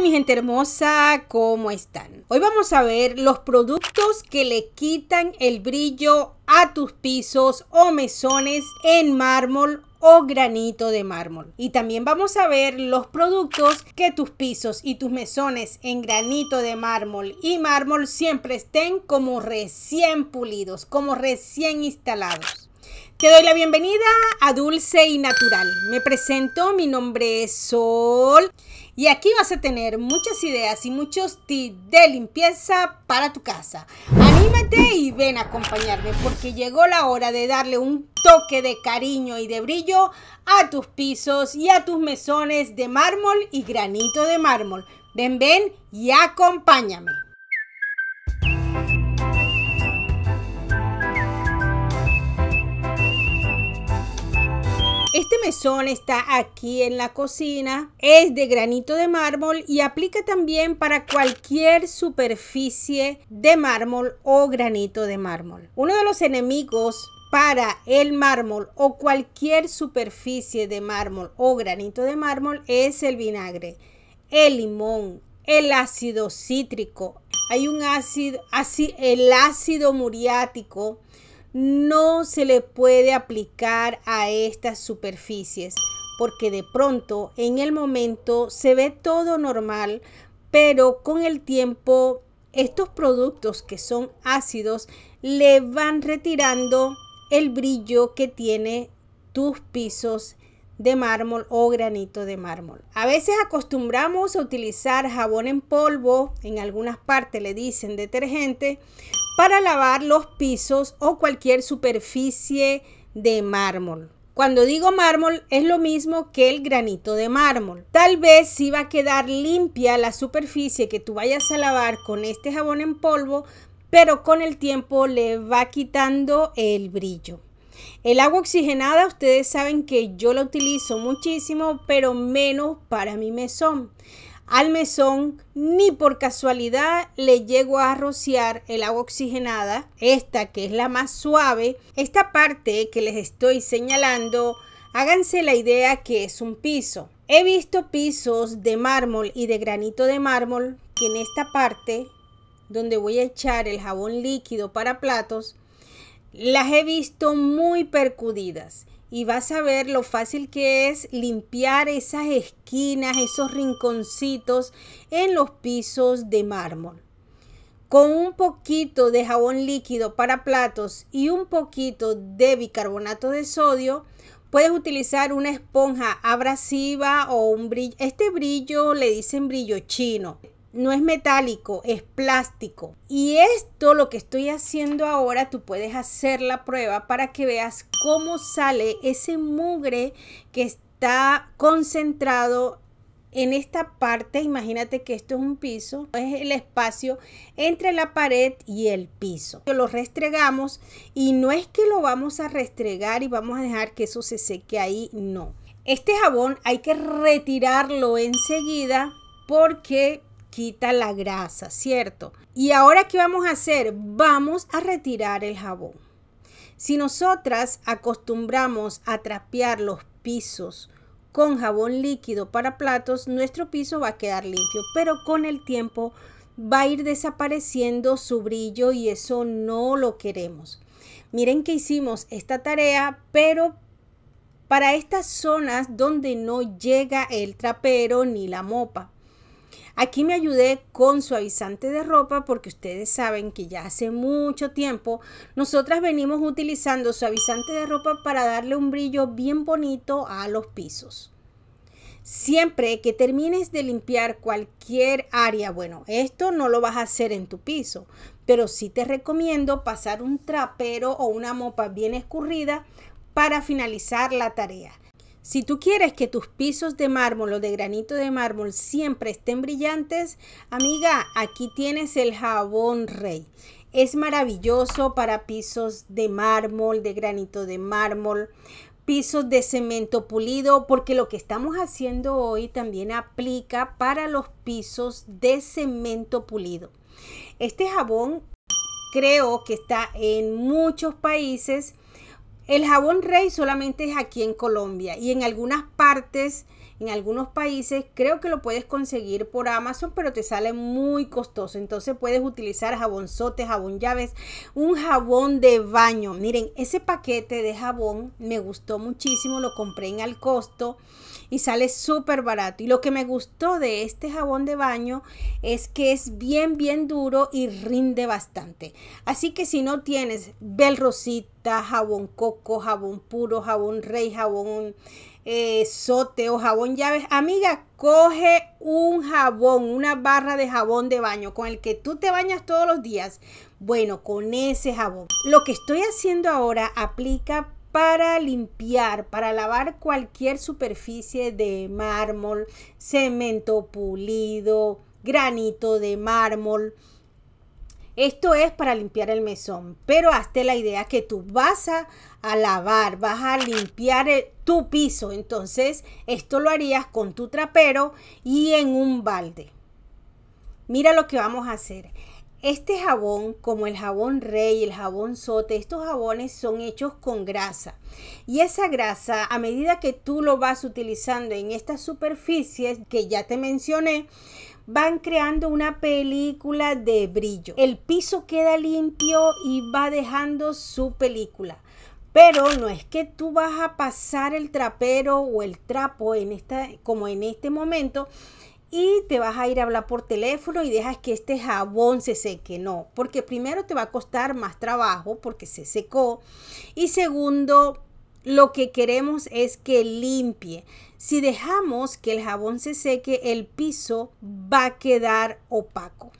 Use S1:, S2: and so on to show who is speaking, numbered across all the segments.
S1: mi gente hermosa? ¿Cómo están? Hoy vamos a ver los productos que le quitan el brillo a tus pisos o mesones en mármol o granito de mármol. Y también vamos a ver los productos que tus pisos y tus mesones en granito de mármol y mármol siempre estén como recién pulidos, como recién instalados. Te doy la bienvenida a Dulce y Natural. Me presento, mi nombre es Sol y aquí vas a tener muchas ideas y muchos tips de limpieza para tu casa. Anímate y ven a acompañarme porque llegó la hora de darle un toque de cariño y de brillo a tus pisos y a tus mesones de mármol y granito de mármol. Ven, ven y acompáñame. Este mesón está aquí en la cocina, es de granito de mármol y aplica también para cualquier superficie de mármol o granito de mármol. Uno de los enemigos para el mármol o cualquier superficie de mármol o granito de mármol es el vinagre, el limón, el ácido cítrico. Hay un ácido, así el ácido muriático no se le puede aplicar a estas superficies porque de pronto en el momento se ve todo normal, pero con el tiempo estos productos que son ácidos le van retirando el brillo que tiene tus pisos de mármol o granito de mármol. A veces acostumbramos a utilizar jabón en polvo, en algunas partes le dicen detergente, para lavar los pisos o cualquier superficie de mármol. Cuando digo mármol es lo mismo que el granito de mármol. Tal vez si va a quedar limpia la superficie que tú vayas a lavar con este jabón en polvo, pero con el tiempo le va quitando el brillo. El agua oxigenada, ustedes saben que yo la utilizo muchísimo, pero menos para mi mesón al mesón, ni por casualidad le llego a rociar el agua oxigenada, esta que es la más suave. Esta parte que les estoy señalando, háganse la idea que es un piso. He visto pisos de mármol y de granito de mármol que en esta parte, donde voy a echar el jabón líquido para platos, las he visto muy percudidas y vas a ver lo fácil que es limpiar esas esquinas, esos rinconcitos en los pisos de mármol. Con un poquito de jabón líquido para platos y un poquito de bicarbonato de sodio, puedes utilizar una esponja abrasiva o un brillo. Este brillo le dicen brillo chino no es metálico, es plástico. Y esto lo que estoy haciendo ahora, tú puedes hacer la prueba para que veas cómo sale ese mugre que está concentrado en esta parte. Imagínate que esto es un piso, es el espacio entre la pared y el piso. Lo restregamos y no es que lo vamos a restregar y vamos a dejar que eso se seque ahí, no. Este jabón hay que retirarlo enseguida porque quita la grasa, ¿cierto? Y ahora, ¿qué vamos a hacer? Vamos a retirar el jabón. Si nosotras acostumbramos a trapear los pisos con jabón líquido para platos, nuestro piso va a quedar limpio, pero con el tiempo va a ir desapareciendo su brillo y eso no lo queremos. Miren que hicimos esta tarea, pero para estas zonas donde no llega el trapero ni la mopa. Aquí me ayudé con suavizante de ropa porque ustedes saben que ya hace mucho tiempo nosotras venimos utilizando suavizante de ropa para darle un brillo bien bonito a los pisos. Siempre que termines de limpiar cualquier área, bueno, esto no lo vas a hacer en tu piso, pero sí te recomiendo pasar un trapero o una mopa bien escurrida para finalizar la tarea. Si tú quieres que tus pisos de mármol o de granito de mármol siempre estén brillantes, amiga, aquí tienes el jabón rey. Es maravilloso para pisos de mármol, de granito de mármol, pisos de cemento pulido, porque lo que estamos haciendo hoy también aplica para los pisos de cemento pulido. Este jabón creo que está en muchos países el jabón rey solamente es aquí en Colombia y en algunas partes, en algunos países, creo que lo puedes conseguir por Amazon, pero te sale muy costoso. Entonces puedes utilizar jabonzote, jabón llaves, un jabón de baño. Miren, ese paquete de jabón me gustó muchísimo, lo compré en al costo y sale súper barato. Y lo que me gustó de este jabón de baño es que es bien, bien duro y rinde bastante. Así que si no tienes Rosita jabón coco, jabón puro, jabón rey, jabón eh, sote o jabón llaves, amiga, coge un jabón, una barra de jabón de baño con el que tú te bañas todos los días. Bueno, con ese jabón. Lo que estoy haciendo ahora aplica para limpiar, para lavar cualquier superficie de mármol, cemento pulido, granito de mármol. Esto es para limpiar el mesón, pero hazte la idea que tú vas a, lavar, vas a limpiar eh, tu piso. Entonces, esto lo harías con tu trapero y en un balde. Mira lo que vamos a hacer. Este jabón, como el jabón rey, el jabón sote, estos jabones son hechos con grasa. Y esa grasa, a medida que tú lo vas utilizando en estas superficies que ya te mencioné, van creando una película de brillo. El piso queda limpio y va dejando su película. Pero no es que tú vas a pasar el trapero o el trapo en esta, como en este momento y te vas a ir a hablar por teléfono y dejas que este jabón se seque. No, porque primero te va a costar más trabajo porque se secó. Y segundo, lo que queremos es que limpie. Si dejamos que el jabón se seque, el piso va a quedar opaco.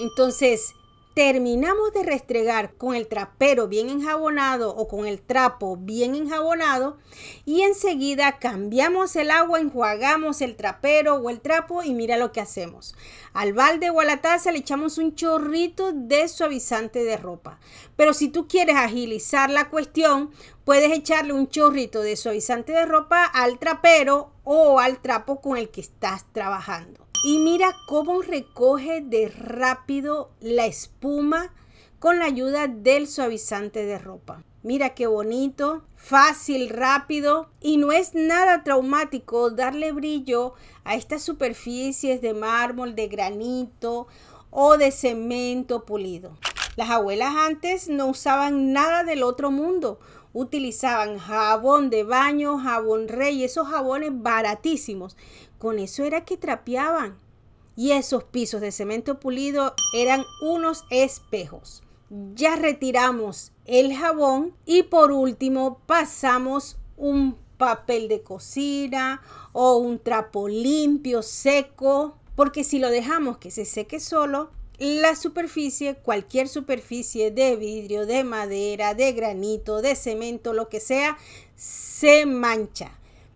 S1: Entonces, terminamos de restregar con el trapero bien enjabonado o con el trapo bien enjabonado y enseguida cambiamos el agua, enjuagamos el trapero o el trapo y mira lo que hacemos. Al balde o a la taza le echamos un chorrito de suavizante de ropa. Pero si tú quieres agilizar la cuestión, Puedes echarle un chorrito de suavizante de ropa al trapero o al trapo con el que estás trabajando. Y mira cómo recoge de rápido la espuma con la ayuda del suavizante de ropa. Mira qué bonito, fácil, rápido y no es nada traumático darle brillo a estas superficies de mármol, de granito o de cemento pulido. Las abuelas antes no usaban nada del otro mundo utilizaban jabón de baño, jabón rey, esos jabones baratísimos. Con eso era que trapeaban. Y esos pisos de cemento pulido eran unos espejos. Ya retiramos el jabón y por último pasamos un papel de cocina o un trapo limpio, seco, porque si lo dejamos que se seque solo, la superficie, cualquier superficie de vidrio, de madera, de granito, de cemento, lo que sea, se mancha.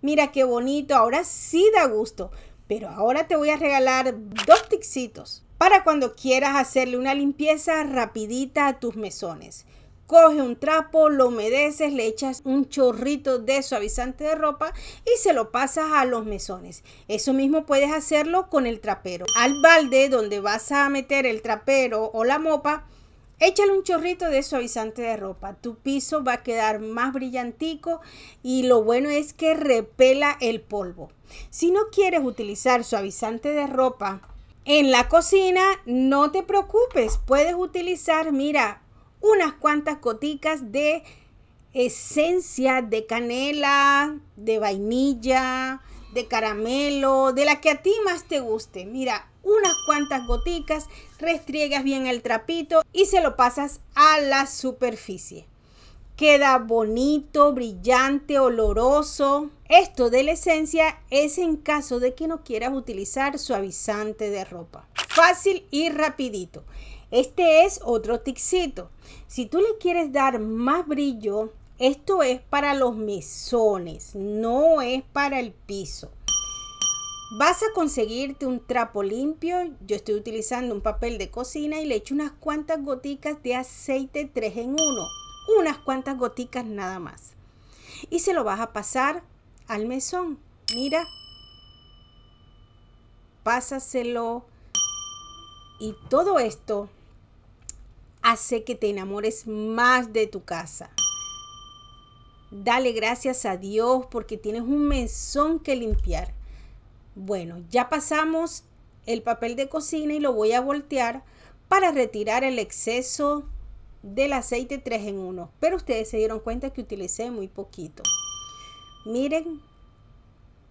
S1: Mira qué bonito, ahora sí da gusto. Pero ahora te voy a regalar dos tixitos para cuando quieras hacerle una limpieza rapidita a tus mesones. Coge un trapo, lo humedeces, le echas un chorrito de suavizante de ropa y se lo pasas a los mesones. Eso mismo puedes hacerlo con el trapero. Al balde donde vas a meter el trapero o la mopa, Échale un chorrito de suavizante de ropa. Tu piso va a quedar más brillantico y lo bueno es que repela el polvo. Si no quieres utilizar suavizante de ropa en la cocina, no te preocupes. Puedes utilizar, mira, unas cuantas goticas de esencia de canela, de vainilla, de caramelo, de la que a ti más te guste. Mira, unas cuantas goticas, restriegas bien el trapito y se lo pasas a la superficie. Queda bonito, brillante, oloroso. Esto de la esencia es en caso de que no quieras utilizar suavizante de ropa. Fácil y rapidito. Este es otro tixito. Si tú le quieres dar más brillo, esto es para los mesones, no es para el piso. Vas a conseguirte un trapo limpio. Yo estoy utilizando un papel de cocina y le echo unas cuantas goticas de aceite 3 en 1. Unas cuantas goticas nada más. Y se lo vas a pasar al mesón. Mira. Pásaselo. Y todo esto hace que te enamores más de tu casa. Dale gracias a Dios porque tienes un mesón que limpiar. Bueno, ya pasamos el papel de cocina y lo voy a voltear para retirar el exceso del aceite 3 en 1. Pero ustedes se dieron cuenta que utilicé muy poquito. Miren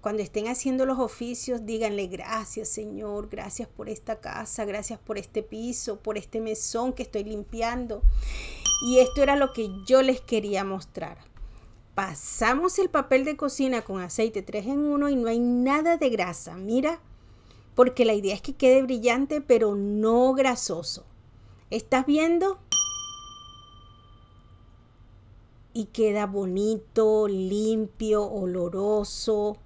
S1: cuando estén haciendo los oficios, díganle gracias Señor, gracias por esta casa, gracias por este piso, por este mesón que estoy limpiando. Y esto era lo que yo les quería mostrar. Pasamos el papel de cocina con aceite 3 en 1 y no hay nada de grasa. Mira, porque la idea es que quede brillante pero no grasoso. ¿Estás viendo? Y queda bonito, limpio, oloroso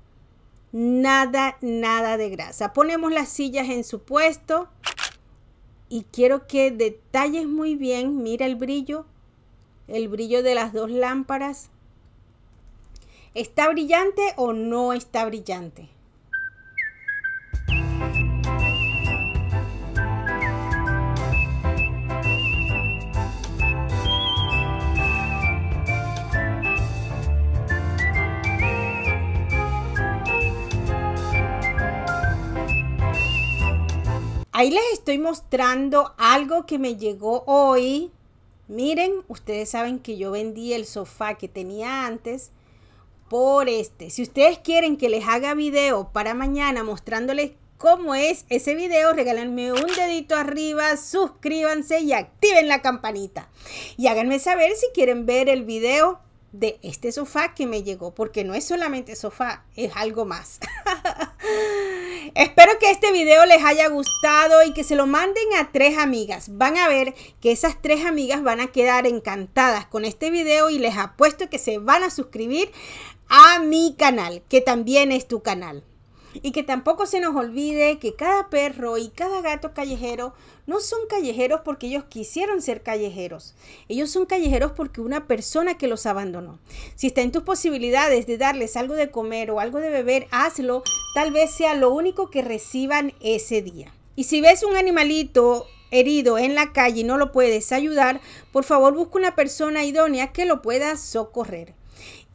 S1: nada, nada de grasa. Ponemos las sillas en su puesto y quiero que detalles muy bien, mira el brillo, el brillo de las dos lámparas. ¿Está brillante o no está brillante? Ahí les estoy mostrando algo que me llegó hoy. Miren, ustedes saben que yo vendí el sofá que tenía antes por este. Si ustedes quieren que les haga video para mañana mostrándoles cómo es ese video, regálenme un dedito arriba, suscríbanse y activen la campanita. Y háganme saber si quieren ver el video de este sofá que me llegó, porque no es solamente sofá, es algo más. espero que este video les haya gustado y que se lo manden a tres amigas. Van a ver que esas tres amigas van a quedar encantadas con este video y les apuesto que se van a suscribir a mi canal, que también es tu canal. Y que tampoco se nos olvide que cada perro y cada gato callejero no son callejeros porque ellos quisieron ser callejeros. Ellos son callejeros porque una persona que los abandonó. Si está en tus posibilidades de darles algo de comer o algo de beber, hazlo. Tal vez sea lo único que reciban ese día. Y si ves un animalito herido en la calle y no lo puedes ayudar, por favor busca una persona idónea que lo pueda socorrer.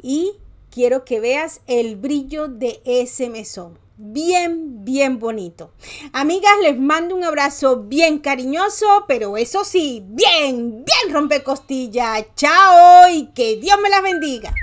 S1: Y quiero que veas el brillo de ese mesón bien, bien bonito. Amigas, les mando un abrazo bien cariñoso, pero eso sí, bien, bien rompecostilla. Chao y que Dios me las bendiga.